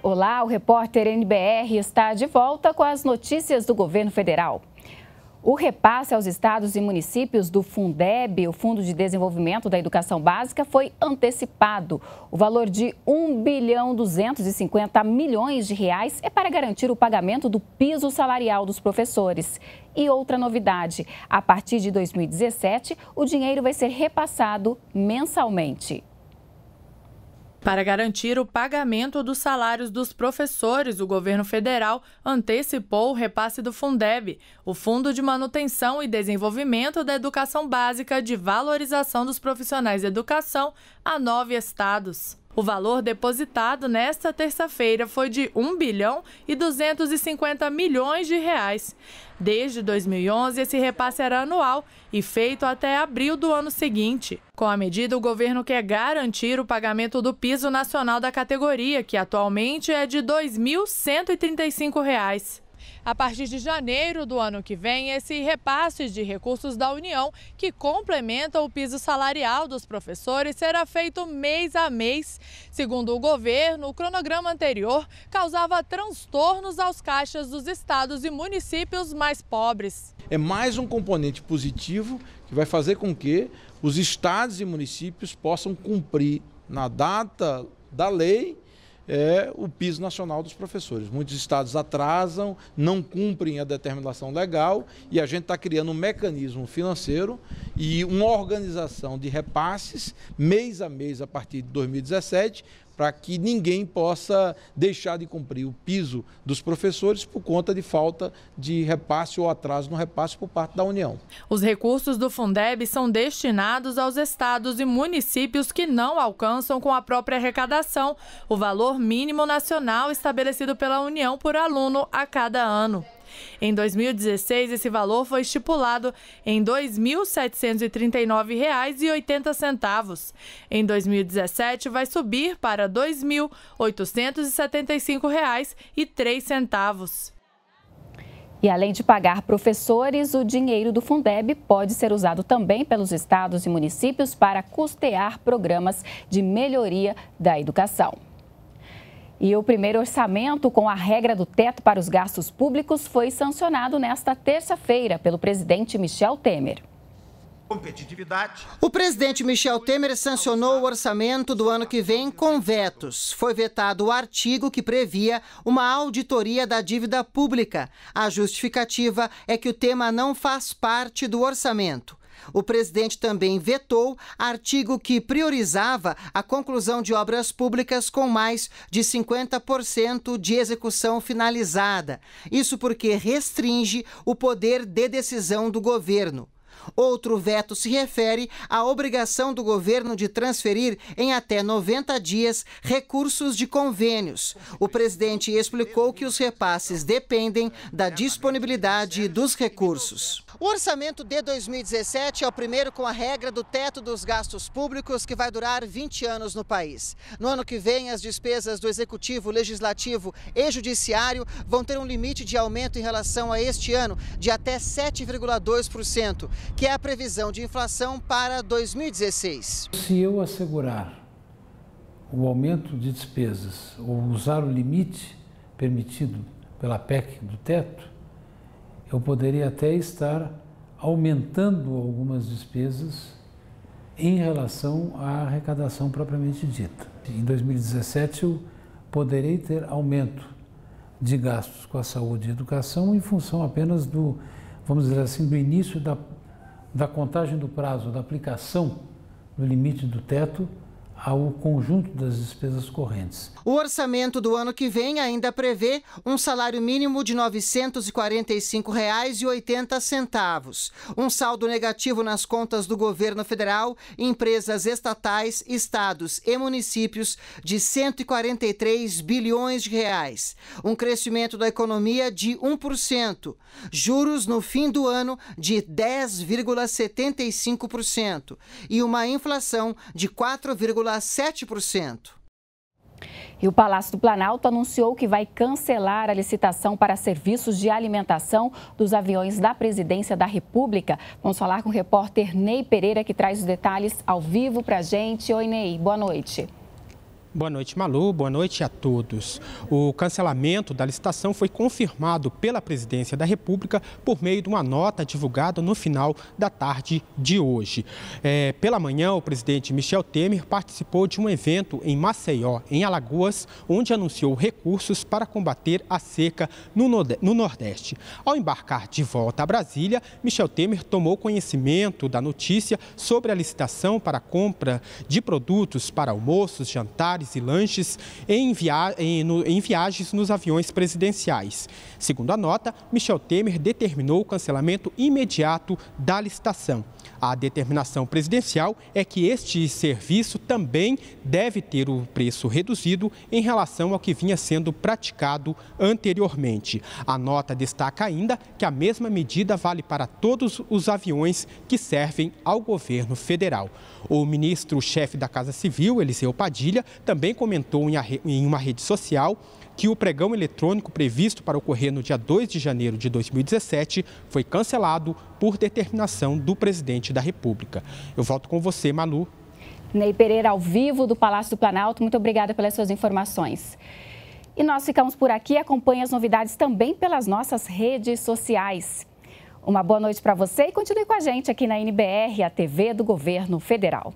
Olá, o repórter NBR está de volta com as notícias do governo federal. O repasse aos estados e municípios do Fundeb, o Fundo de Desenvolvimento da Educação Básica, foi antecipado. O valor de 1 bilhão 250 milhões de reais é para garantir o pagamento do piso salarial dos professores. E outra novidade, a partir de 2017, o dinheiro vai ser repassado mensalmente. Para garantir o pagamento dos salários dos professores, o governo federal antecipou o repasse do Fundeb, o Fundo de Manutenção e Desenvolvimento da Educação Básica de Valorização dos Profissionais de Educação, a nove estados. O valor depositado nesta terça-feira foi de 1 bilhão e 250 milhões de reais. Desde 2011, esse repasse era anual e feito até abril do ano seguinte. Com a medida, o governo quer garantir o pagamento do piso nacional da categoria, que atualmente é de R$ 2.135. A partir de janeiro do ano que vem, esse repasse de recursos da União, que complementa o piso salarial dos professores, será feito mês a mês. Segundo o governo, o cronograma anterior causava transtornos aos caixas dos estados e municípios mais pobres. É mais um componente positivo que vai fazer com que os estados e municípios possam cumprir na data da lei é o piso nacional dos professores. Muitos estados atrasam, não cumprem a determinação legal e a gente está criando um mecanismo financeiro e uma organização de repasses mês a mês a partir de 2017 para que ninguém possa deixar de cumprir o piso dos professores por conta de falta de repasse ou atraso no repasse por parte da União. Os recursos do Fundeb são destinados aos estados e municípios que não alcançam com a própria arrecadação o valor mínimo nacional estabelecido pela União por aluno a cada ano. Em 2016, esse valor foi estipulado em R$ 2.739,80. Em 2017, vai subir para R$ 2.875,03. E além de pagar professores, o dinheiro do Fundeb pode ser usado também pelos estados e municípios para custear programas de melhoria da educação. E o primeiro orçamento com a regra do teto para os gastos públicos foi sancionado nesta terça-feira pelo presidente Michel Temer. O presidente Michel Temer sancionou o orçamento do ano que vem com vetos. Foi vetado o artigo que previa uma auditoria da dívida pública. A justificativa é que o tema não faz parte do orçamento. O presidente também vetou artigo que priorizava a conclusão de obras públicas com mais de 50% de execução finalizada. Isso porque restringe o poder de decisão do governo. Outro veto se refere à obrigação do governo de transferir em até 90 dias recursos de convênios. O presidente explicou que os repasses dependem da disponibilidade dos recursos. O orçamento de 2017 é o primeiro com a regra do teto dos gastos públicos que vai durar 20 anos no país. No ano que vem, as despesas do executivo, legislativo e judiciário vão ter um limite de aumento em relação a este ano de até 7,2% que é a previsão de inflação para 2016. Se eu assegurar o aumento de despesas ou usar o limite permitido pela PEC do teto, eu poderia até estar aumentando algumas despesas em relação à arrecadação propriamente dita. Em 2017, eu poderei ter aumento de gastos com a saúde e educação em função apenas do, vamos dizer assim, do início da da contagem do prazo da aplicação do limite do teto ao conjunto das despesas correntes. O orçamento do ano que vem ainda prevê um salário mínimo de R$ 945,80, um saldo negativo nas contas do governo federal, empresas estatais, estados e municípios de 143 bilhões de reais, um crescimento da economia de 1%, juros no fim do ano de 10,75% e uma inflação de 4,5 7%. E o Palácio do Planalto anunciou que vai cancelar a licitação para serviços de alimentação dos aviões da Presidência da República. Vamos falar com o repórter Ney Pereira, que traz os detalhes ao vivo para a gente. Oi, Ney, boa noite. Boa noite, Malu. Boa noite a todos. O cancelamento da licitação foi confirmado pela Presidência da República por meio de uma nota divulgada no final da tarde de hoje. É, pela manhã, o presidente Michel Temer participou de um evento em Maceió, em Alagoas, onde anunciou recursos para combater a seca no, Nordeste. Ao embarcar de volta a Brasília, Michel Temer tomou conhecimento da notícia sobre a licitação para compra de produtos para almoços, jantares jantares e lanches em, via em, no, em viagens nos aviões presidenciais. Segundo a nota, Michel Temer determinou o cancelamento imediato da licitação. A determinação presidencial é que este serviço também deve ter o preço reduzido em relação ao que vinha sendo praticado anteriormente. A nota destaca ainda que a mesma medida vale para todos os aviões que servem ao governo federal. O ministro-chefe da Casa Civil, Eliseu Padilha, também também comentou em uma rede social que o pregão eletrônico previsto para ocorrer no dia 2 de janeiro de 2017 foi cancelado por determinação do presidente da República. Eu volto com você, Malu. Ney Pereira, ao vivo do Palácio do Planalto. Muito obrigada pelas suas informações. E nós ficamos por aqui. Acompanhe as novidades também pelas nossas redes sociais. Uma boa noite para você e continue com a gente aqui na NBR, a TV do Governo Federal.